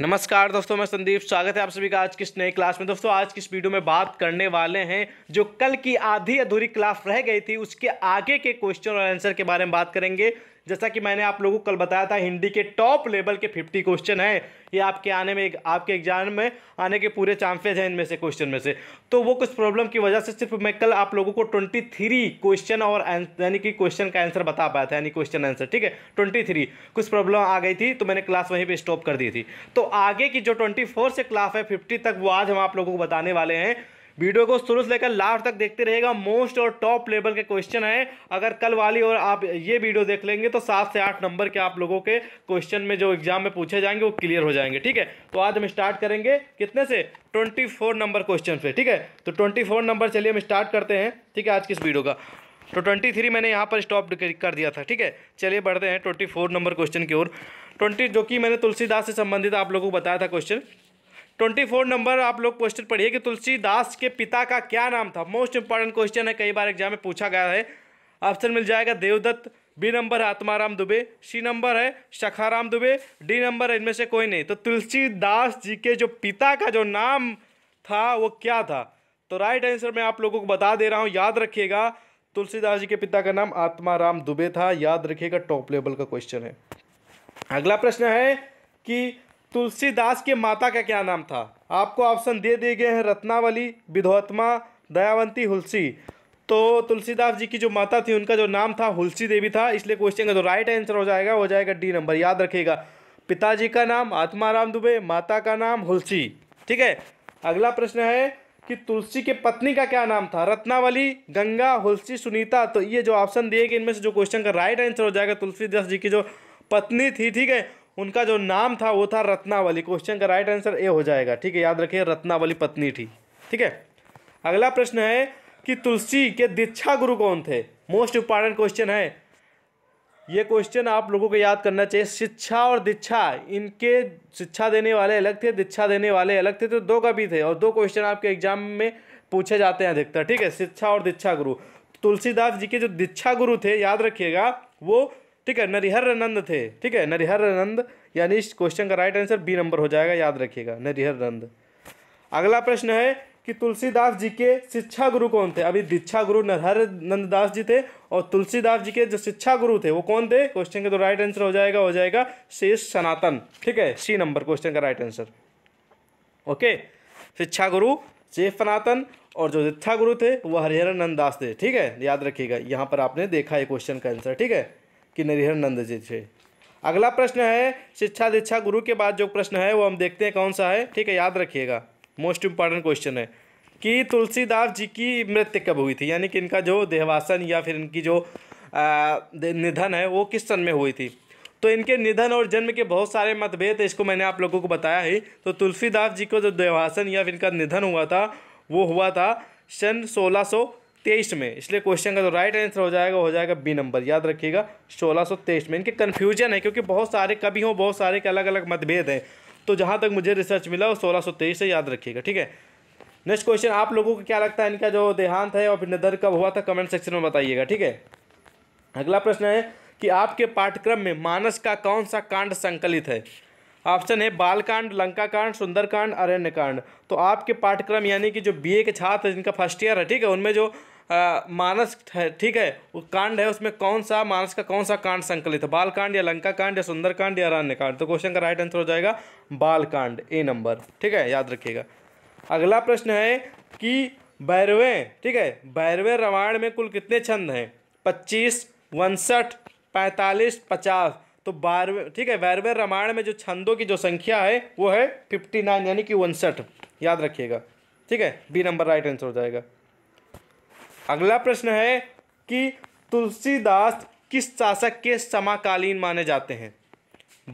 नमस्कार दोस्तों मैं संदीप स्वागत है आप सभी का आज की इस नई क्लास में दोस्तों आज की इस वीडियो में बात करने वाले हैं जो कल की आधी अधूरी क्लास रह गई थी उसके आगे के क्वेश्चन और आंसर के बारे में बात करेंगे जैसा कि मैंने आप लोगों को कल बताया था हिंदी के टॉप लेवल के फिफ्टी क्वेश्चन हैं ये आपके आने में आपके एग्जाम में आने के पूरे चांसेज हैं इनमें से क्वेश्चन में से तो वो कुछ प्रॉब्लम की वजह से सिर्फ मैं कल आप लोगों को ट्वेंटी थ्री क्वेश्चन और यानी कि क्वेश्चन का आंसर बता पाया था यानी क्वेश्चन आंसर ठीक है ट्वेंटी थ्री कुछ प्रॉब्लम आ गई थी तो मैंने क्लास वहीं पर स्टॉप कर दी थी तो आगे की जो ट्वेंटी से क्लास है फिफ्टी तक वो आज हम आप लोगों को बताने वाले हैं वीडियो को शुरू से लेकर लास्ट तक देखते रहेगा मोस्ट और टॉप लेवल के क्वेश्चन हैं अगर कल वाली और आप ये वीडियो देख लेंगे तो सात से आठ नंबर के आप लोगों के क्वेश्चन में जो एग्जाम में पूछे जाएंगे वो क्लियर हो जाएंगे ठीक है तो आज हम स्टार्ट करेंगे कितने से ट्वेंटी फोर नंबर क्वेश्चन से ठीक है तो ट्वेंटी फोर नंबर चलिए हम स्टार्ट करते हैं ठीक है आज किस वीडियो का तो ट्वेंटी थ्री मैंने यहाँ पर स्टॉप कर दिया था ठीक है चलिए बढ़ते हैं ट्वेंटी फोर नंबर क्वेश्चन की ओर ट्वेंटी जो कि मैंने तुलसीदास से संबंधित आप लोगों को बताया था क्वेश्चन ट्वेंटी फोर नंबर आप लोग क्वेश्चन पढ़िए कि तुलसीदास के पिता का क्या नाम था मोस्ट इंपॉर्टेंट क्वेश्चन है कई बार एग्जाम में पूछा गया है ऑप्शन मिल जाएगा देवदत्त बी नंबर है आत्माराम दुबे सी नंबर है शखाराम दुबे डी नंबर इनमें से कोई नहीं तो तुलसीदास जी के जो पिता का जो नाम था वो क्या था तो राइट आंसर मैं आप लोगों को बता दे रहा हूँ याद रखिएगा तुलसीदास जी के पिता का नाम आत्माराम दुबे था याद रखिएगा टॉप लेवल का क्वेश्चन है अगला प्रश्न है कि तुलसीदास के माता का क्या नाम था आपको ऑप्शन दे दिए गए हैं रत्नावली विधोत्मा दयावंती हुलसी तो तुलसीदास जी की जो माता थी उनका जो नाम था हुलसी देवी था इसलिए क्वेश्चन का जो राइट आंसर हो जाएगा हो जाएगा डी नंबर याद रखिएगा पिताजी का नाम आत्माराम दुबे माता का नाम हुलसी ठीक है अगला प्रश्न है कि तुलसी के पत्नी का क्या नाम था रत्नावली गंगा हुलसी सुनीता तो ये जो ऑप्शन दिए गए इनमें से जो क्वेश्चन का राइट आंसर हो जाएगा तुलसीदास जी की जो पत्नी थी ठीक है उनका जो नाम था वो था रत्नावली क्वेश्चन का राइट आंसर ए हो जाएगा ठीक है याद रखिए रत्नावली पत्नी थी ठीक है अगला प्रश्न है कि तुलसी के दीक्षा गुरु कौन थे मोस्ट इंपॉर्टेंट क्वेश्चन है ये क्वेश्चन आप लोगों को याद करना चाहिए शिक्षा और दीक्षा इनके शिक्षा देने वाले अलग थे दीक्षा देने वाले अलग थे तो दो का भी थे और दो क्वेश्चन आपके एग्जाम में पूछे जाते हैं अधिकतर ठीक है शिक्षा और दीक्षा गुरु तुलसीदास जी के जो दीक्षा गुरु थे याद रखिएगा वो ठीक है नरिहर नंद थे ठीक है नरिहर नंद यानी इस क्वेश्चन का राइट आंसर बी नंबर हो जाएगा याद रखिएगा नरिहर नंद अगला प्रश्न है कि तुलसीदास जी के शिक्षा गुरु कौन थे अभी दीक्षा गुरु नरहर दास जी थे और तुलसीदास जी के जो शिक्षा गुरु थे वो कौन थे क्वेश्चन का तो राइट आंसर हो जाएगा हो जाएगा शेष सनातन ठीक है सी नंबर क्वेश्चन का राइट आंसर ओके शिक्षा गुरु शेष सनातन और जो दीक्षा गुरु थे वो नंद दास थे ठीक है याद रखिएगा यहाँ पर आपने देखा है क्वेश्चन का आंसर ठीक है कि नरिहर नंद जी थे अगला प्रश्न है शिक्षा दीक्षा गुरु के बाद जो प्रश्न है वो हम देखते हैं कौन सा है ठीक है याद रखिएगा मोस्ट इम्पॉर्टेंट क्वेश्चन है कि तुलसीदास जी की मृत्यु कब हुई थी यानी कि इनका जो देहवासन या फिर इनकी जो निधन है वो किस सन में हुई थी तो इनके निधन और जन्म के बहुत सारे मतभेद इसको मैंने आप लोगों को बताया ही तो तुलसीदास जी को जो देवासन या फिर इनका निधन हुआ था वो हुआ था सन सोलह सौ तेईस में इसलिए क्वेश्चन का जो राइट आंसर हो जाएगा हो जाएगा बी नंबर याद रखिएगा सोलह सौ तेईस में इनके कन्फ्यूजन है क्योंकि बहुत सारे कभी हों बहुत सारे के अलग अलग मतभेद हैं तो जहाँ तक मुझे रिसर्च मिला वो सोलह सौ तेईस से याद रखिएगा ठीक है नेक्स्ट क्वेश्चन आप लोगों को क्या लगता है इनका जो देहांत है और निधर कब हुआ था कमेंट सेक्शन में बताइएगा ठीक है अगला प्रश्न है कि आपके पाठ्यक्रम में मानस का कौन सा कांड संकलित है ऑप्शन है बालकांड लंका कांड सुंदरकांड अरण्यकांड तो आपके पाठ्यक्रम यानी कि जो बीए के छात्र जिनका फर्स्ट ईयर है ठीक है उनमें जो मानस है ठीक है वो कांड है उसमें कौन सा मानस का कौन सा कांड संकलित है बाल कांड या लंका कांड या सुंदर कांड या अरण्य कांड तो क्वेश्चन का राइट आंसर हो जाएगा बाल कांड ए नंबर ठीक है याद रखिएगा अगला प्रश्न है कि भैरवे ठीक है भैरवे रामायण में कुल कितने छंद हैं पच्चीस उनसठ पैंतालीस पचास तो बारहवें ठीक है भैरवे रामायण में जो छंदों की जो संख्या है वो है फिफ्टी नाइन यानी कि उनसठ याद रखिएगा ठीक है बी नंबर राइट आंसर हो जाएगा अगला प्रश्न है कि तुलसीदास किस शासक के समकालीन माने जाते हैं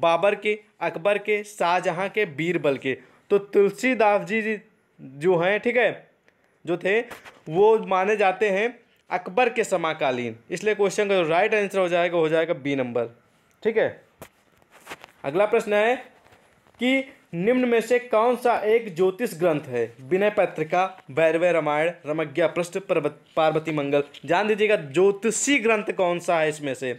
बाबर के अकबर के शाहजहाँ के बीरबल के तो तुलसीदास जी जो हैं ठीक है जो थे वो माने जाते हैं अकबर के समाकालीन इसलिए क्वेश्चन का राइट आंसर हो जाएगा हो जाएगा बी नंबर ठीक है अगला प्रश्न है कि निम्न में से कौन सा एक ज्योतिष ग्रंथ है विनय पत्रिका भैरव रामायण रमज्ञा पृष्ठ पार्वती मंगल जान दीजिएगा ज्योतिषी ग्रंथ कौन सा है इसमें से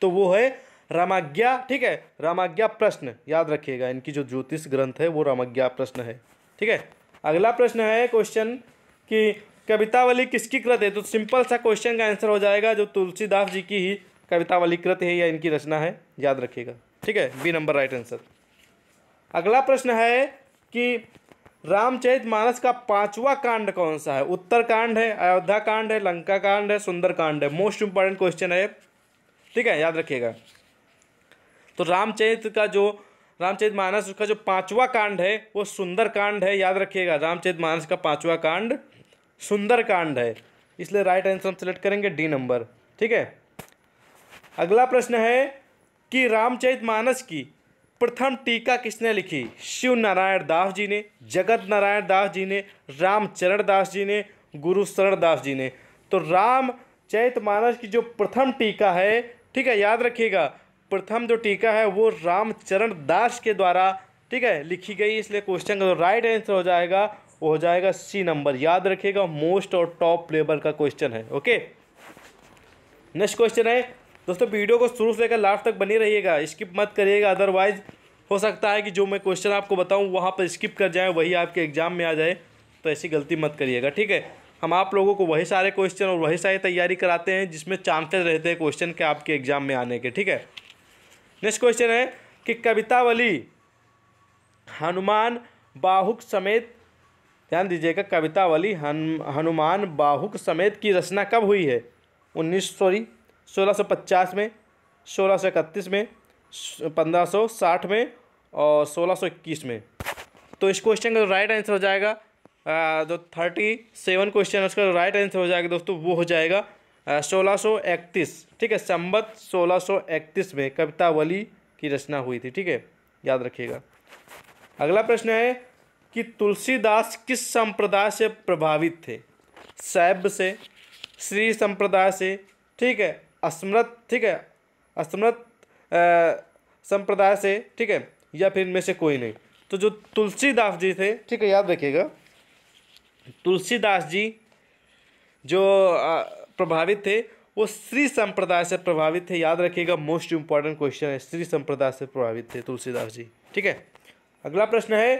तो वो है रामाज्ञा ठीक है रामाज्ञा प्रश्न याद रखिएगा इनकी जो ज्योतिष ग्रंथ है वो रामाज्ञा प्रश्न है ठीक है अगला प्रश्न है क्वेश्चन कि कवितावली किसकी कृत है तो सिंपल सा क्वेश्चन का आंसर हो जाएगा जो तुलसीदास जी की ही कवितावली कृत है या इनकी रचना है याद रखिएगा ठीक है बी नंबर राइट आंसर अगला प्रश्न है कि रामचरित मानस का पांचवा कांड कौन सा है उत्तर कांड है अयोध्या कांड है लंका कांड है सुंदर कांड है मोस्ट इंपॉर्टेंट क्वेश्चन है ठीक है याद रखिएगा तो रामचरित का जो रामचरित मानस उसका जो पांचवा कांड है वो सुंदर कांड है याद रखिएगा रामचरित मानस का पांचवा कांड सुंदर कांड है इसलिए राइट आंसर हम सेलेक्ट करेंगे डी नंबर ठीक है अगला प्रश्न है कि रामचरित मानस की प्रथम टीका किसने लिखी शिव नारायण दास जी ने जगत नारायण दास जी ने रामचरण दास जी ने गुरु शरण दास जी ने तो राम चैत मानस की जो प्रथम टीका है ठीक है याद रखिएगा प्रथम जो टीका है वो रामचरण दास के द्वारा ठीक है लिखी गई इसलिए क्वेश्चन का जो राइट आंसर हो जाएगा वो हो जाएगा सी नंबर याद रखिएगा मोस्ट और टॉप लेवल का क्वेश्चन है ओके नेक्स्ट क्वेश्चन है दोस्तों वीडियो को शुरू से लेकर लास्ट तक बनी रहिएगा स्किप मत करिएगा अदरवाइज़ हो सकता है कि जो मैं क्वेश्चन आपको बताऊं वहाँ पर स्किप कर जाए वही आपके एग्ज़ाम में आ जाए तो ऐसी गलती मत करिएगा ठीक है हम आप लोगों को वही सारे क्वेश्चन और वही सारी तैयारी कराते हैं जिसमें चांसेस रहते हैं क्वेश्चन के आपके एग्ज़ाम में आने के ठीक है नेक्स्ट क्वेश्चन है कि कवितावली हनुमान बाहुक समेत ध्यान दीजिएगा कवितावली हन हनुमान बाहुक समेत की रचना कब हुई है उन्नीस सॉरी 1650 में 1631 में 1560 में और 1621 में तो इस क्वेश्चन का राइट आंसर हो जाएगा जो थर्टी सेवन क्वेश्चन उसका राइट आंसर हो जाएगा दोस्तों वो हो जाएगा सोलह सौ इकतीस ठीक है संबत सोलह सौ इकतीस में कवितावली की रचना हुई थी ठीक है याद रखिएगा अगला प्रश्न है कि तुलसीदास किस संप्रदाय से प्रभावित थे सैब से श्री संप्रदाय से ठीक है अस्मृत ठीक है अस्मृत संप्रदाय से ठीक है या फिर इनमें से कोई नहीं तो जो तुलसीदास जी थे ठीक है याद रखिएगा तुलसीदास जी जो प्रभावित थे वो श्री संप्रदाय से प्रभावित थे याद रखिएगा मोस्ट इम्पॉर्टेंट क्वेश्चन है श्री संप्रदाय से प्रभावित थे तुलसीदास जी ठीक है अगला प्रश्न है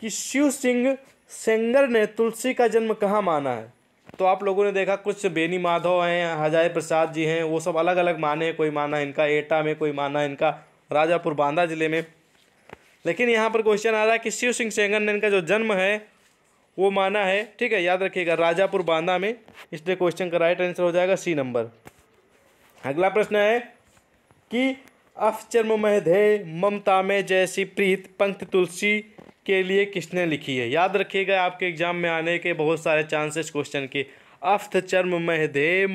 कि शिव सिंह सेंगर ने तुलसी का जन्म कहाँ माना है तो आप लोगों ने देखा कुछ बेनी माधव हैं हजाय प्रसाद जी हैं वो सब अलग अलग माने हैं कोई माना इनका एटा में कोई माना इनका राजापुर बांदा जिले में लेकिन यहाँ पर क्वेश्चन आ रहा है कि शिव सिंह सेंगन ने इनका जो जन्म है वो माना है ठीक है याद रखिएगा राजापुर बांदा में इसलिए क्वेश्चन का राइट आंसर हो जाएगा सी नंबर अगला प्रश्न है कि अफ चर्म महधे ममता में जैसी प्रीत पंक्त तुलसी के लिए किसने लिखी है याद रखिएगा आपके एग्जाम में आने के बहुत सारे चांसेस क्वेश्चन के अफ्त चर्म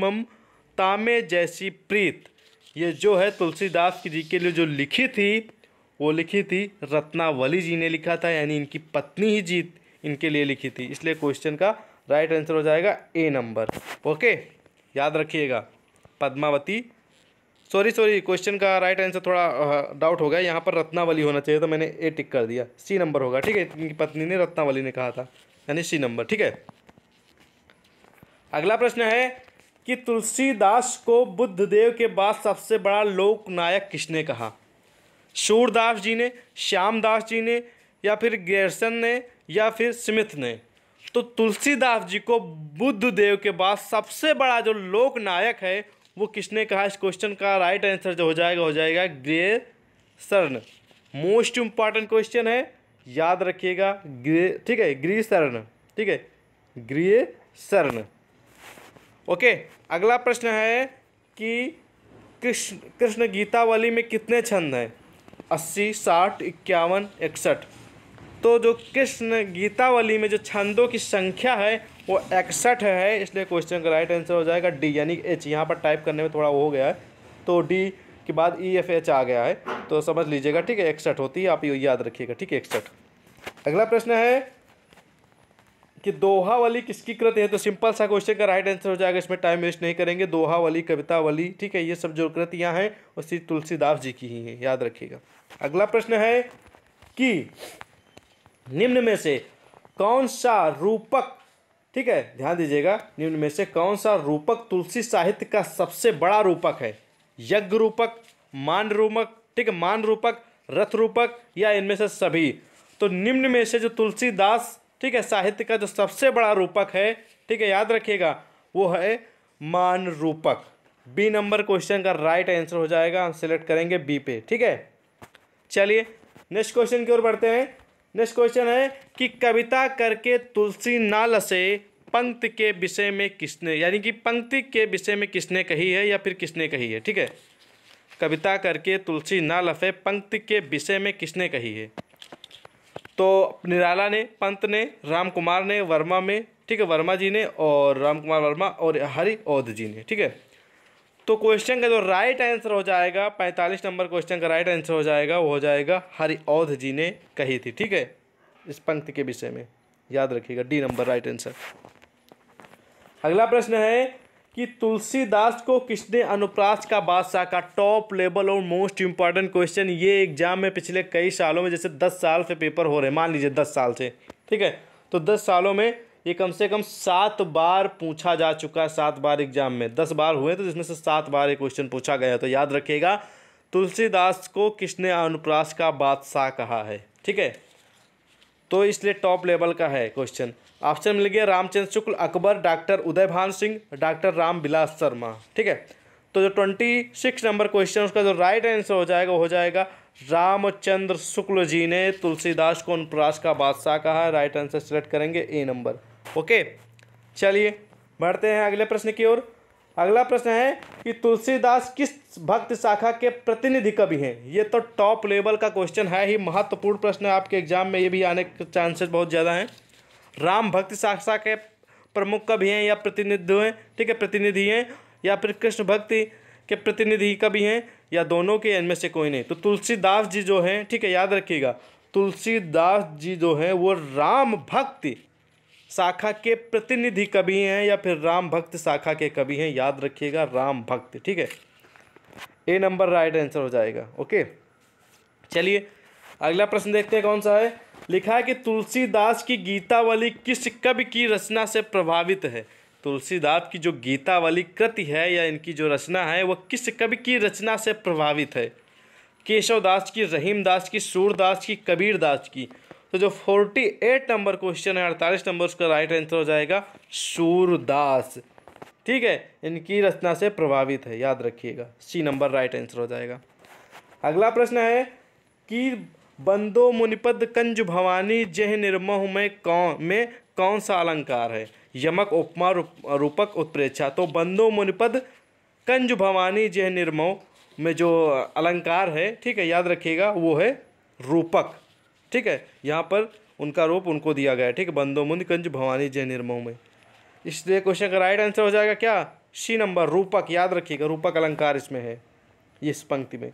मम तामे जैसी प्रीत ये जो है तुलसीदास जी के लिए जो लिखी थी वो लिखी थी रत्नावली जी ने लिखा था यानी इनकी पत्नी ही जीत इनके लिए लिखी थी इसलिए क्वेश्चन का राइट आंसर हो जाएगा ए नंबर ओके याद रखिएगा पद्मावती सॉरी सॉरी क्वेश्चन का राइट आंसर थोड़ा डाउट हो गया यहाँ पर रत्नावली होना चाहिए तो मैंने ए टिक कर दिया सी नंबर होगा ठीक है इनकी पत्नी ने रत्नावली ने कहा था यानी सी नंबर ठीक है अगला प्रश्न है कि तुलसीदास को बुद्ध देव के बाद सबसे बड़ा लोक नायक किसने कहा शूरदास जी ने श्यामदास जी ने या फिर गैरसन ने या फिर स्मिथ ने तो तुलसीदास जी को बुद्ध देव के बाद सबसे बड़ा जो लोक नायक है वो किसने कहा इस क्वेश्चन का राइट आंसर जो हो जाएगा हो जाएगा ग्रे सर्ण मोस्ट इम्पॉर्टेंट क्वेश्चन है याद रखिएगा ग्रे ठीक है ग्री सर्ण ठीक है ग्रीय सर्ण ओके अगला प्रश्न है कि कृष्ण कृष्ण गीतावली में कितने छंद हैं अस्सी साठ इक्यावन इकसठ तो जो कृष्ण गीतावली में जो छंदों की संख्या है वो इकसठ है इसलिए क्वेश्चन का राइट आंसर हो जाएगा डी यानी एच यहाँ पर टाइप करने में थोड़ा हो गया है तो डी के बाद ई एफ एच आ गया है तो समझ लीजिएगा ठीक है इकसठ होती है आप ये याद रखिएगा ठीक है इकसठ अगला प्रश्न है कि दोहा वाली किसकी कृत है तो सिंपल सा क्वेश्चन का राइट आंसर हो जाएगा इसमें टाइम वेस्ट नहीं करेंगे दोहा वाली कविता वाली ठीक है ये सब जो कृतियाँ हैं वो श्री तुलसीदास जी की ही हैं याद रखिएगा अगला प्रश्न है कि निम्न में से कौन सा रूपक ठीक है ध्यान दीजिएगा निम्न में से कौन सा रूपक तुलसी साहित्य का सबसे बड़ा रूपक है यज्ञ रूपक मान रूपक ठीक है मान रूपक रथ रूपक या इनमें से सभी तो निम्न में से जो तुलसीदास ठीक है साहित्य का जो सबसे बड़ा रूपक है ठीक है याद रखिएगा वो है मान रूपक बी नंबर क्वेश्चन का राइट आंसर हो जाएगा हम सिलेक्ट करेंगे बी पे ठीक है चलिए नेक्स्ट क्वेश्चन की ओर बढ़ते हैं नेक्स्ट क्वेश्चन है कि कविता करके तुलसी नाल से पंक्ति के विषय में किसने यानी कि पंक्ति के विषय में किसने कही है या फिर किसने कही है ठीक है कविता करके तुलसी ना लफे पंक्ति के विषय में किसने कही है तो निराला ने पंत ने राम कुमार ने वर्मा में ठीक है वर्मा जी ने और राम कुमार वर्मा और हरि औध जी ने ठीक है तो क्वेश्चन का जो राइट आंसर हो जाएगा पैंतालीस नंबर क्वेश्चन का राइट आंसर हो जाएगा वो हो जाएगा हरिऔध जी ने कही थी ठीक है इस पंक्ति के विषय में याद रखिएगा डी नंबर राइट आंसर अगला प्रश्न है कि तुलसीदास को किसने अनुप्रास का बादशाह का टॉप लेवल और मोस्ट इम्पॉर्टेंट क्वेश्चन ये एग्जाम में पिछले कई सालों में जैसे दस साल से पेपर हो रहे हैं मान लीजिए दस साल से ठीक है तो दस सालों में ये कम से कम सात बार पूछा जा चुका है सात बार एग्जाम में दस बार हुए तो जिसमें से सात बार ये क्वेश्चन पूछा गया तो याद रखिएगा तुलसीदास को किसने अनुप्रास का बादशाह कहा है ठीक है तो इसलिए टॉप लेवल का है क्वेश्चन ऑप्शन मिल गया रामचंद्र शुक्ल अकबर डॉक्टर उदय भान सिंह डॉक्टर राम बिलास शर्मा ठीक है तो जो ट्वेंटी सिक्स नंबर क्वेश्चन उसका जो राइट आंसर हो जाएगा हो जाएगा रामचंद्र शुक्ल जी ने तुलसीदास को अनुप्रास का बादशाह कहा राइट आंसर सेलेक्ट करेंगे ए नंबर ओके चलिए बढ़ते हैं अगले प्रश्न की ओर अगला प्रश्न है कि तुलसीदास किस भक्त शाखा के प्रतिनिधि कवि हैं ये तो टॉप लेवल का क्वेश्चन है ही महत्वपूर्ण प्रश्न है आपके एग्जाम में ये भी आने के चांसेस बहुत ज़्यादा हैं राम भक्ति शाखा के प्रमुख कवि हैं या प्रतिनिधि हैं ठीक है प्रतिनिधि हैं या फिर कृष्ण भक्ति के प्रतिनिधि कवि हैं या दोनों के इनमें से कोई नहीं तो तुलसीदास जी जो हैं ठीक है याद रखिएगा तुलसीदास जी जो हैं वो राम भक्ति शाखा के प्रतिनिधि कवि हैं या फिर राम भक्त शाखा के कवि हैं याद रखिएगा राम भक्त ठीक है ए नंबर राइट आंसर हो जाएगा ओके चलिए अगला प्रश्न देखते हैं कौन सा है लिखा है कि तुलसीदास की गीतावली किस कवि की रचना से प्रभावित है तुलसीदास की जो गीतावली कृति है या इनकी जो रचना है वह किस कवि की रचना से प्रभावित है केशवदास की रहीमदास की सूरदास की कबीरदास की तो जो फोर्टी एट नंबर क्वेश्चन है अड़तालीस नंबर उसका राइट आंसर हो जाएगा सूरदास ठीक है इनकी रचना से प्रभावित है याद रखिएगा सी नंबर राइट आंसर हो जाएगा अगला प्रश्न है कि बंदो मुनिपद कंज भवानी जय निर्मोह में कौन में कौन सा अलंकार है यमक उपमा रूपक उत्प्रेक्षा तो बंदो मुनिपद कंज भवानी जय निर्मोह में जो अलंकार है ठीक है याद रखिएगा वो है रूपक ठीक है यहाँ पर उनका रूप उनको दिया गया ठीक है बंदोमुंद कंज भवानी जय निर्मो में इसलिए क्वेश्चन का राइट आंसर हो जाएगा क्या सी नंबर रूपक याद रखिएगा रूपक अलंकार इसमें है इस पंक्ति में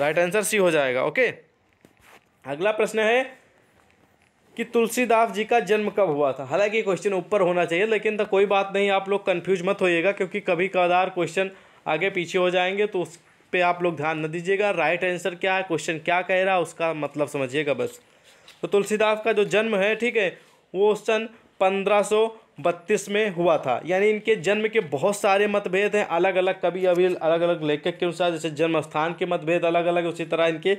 राइट आंसर सी हो जाएगा ओके अगला प्रश्न है कि तुलसीदास जी का जन्म कब हुआ था हालांकि क्वेश्चन ऊपर होना चाहिए लेकिन तो कोई बात नहीं आप लोग कंफ्यूज मत होइएगा क्योंकि कभी कदार क्वेश्चन आगे पीछे हो जाएंगे तो उस पे आप लोग ध्यान न दीजिएगा राइट आंसर क्या है क्वेश्चन क्या कह रहा है उसका मतलब समझिएगा बस तो तुलसीदास का जो जन्म है ठीक है वो सन पंद्रह बत्तीस में हुआ था यानी इनके जन्म के बहुत सारे मतभेद हैं अलग अलग कभी अभी अलग अलग लेखक के अनुसार जैसे जन्म स्थान के मतभेद अलग अलग उसी तरह इनके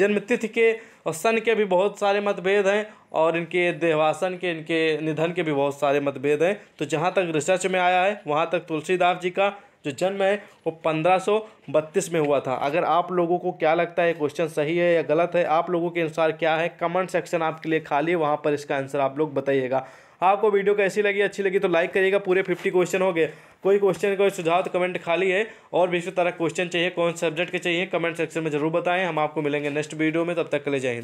जन्म तिथि के और सन के भी बहुत सारे मतभेद हैं और इनके देहवासन के इनके निधन के भी बहुत सारे मतभेद हैं तो जहाँ तक रिसर्च में आया है वहाँ तक तुलसीदास जी का जो जन्म है वो पंद्रह में हुआ था अगर आप लोगों को क्या लगता है क्वेश्चन सही है या गलत है आप लोगों के अनुसार क्या है कमेंट सेक्शन आपके लिए खाली है वहाँ पर इसका आंसर आप लोग बताइएगा आपको वीडियो कैसी लगी अच्छी लगी तो लाइक करिएगा पूरे फिफ्टी क्वेश्चन हो गए कोई क्वेश्चन कोई सुझाव तो कमेंट खाली है और भी इसी तरह क्वेश्चन चाहिए कौन सब्जेक्ट के चाहिए कमेंट सेक्शन में जरूर बताएं हम आपको मिलेंगे नेक्स्ट वीडियो में तब तक के लिए जय हिंद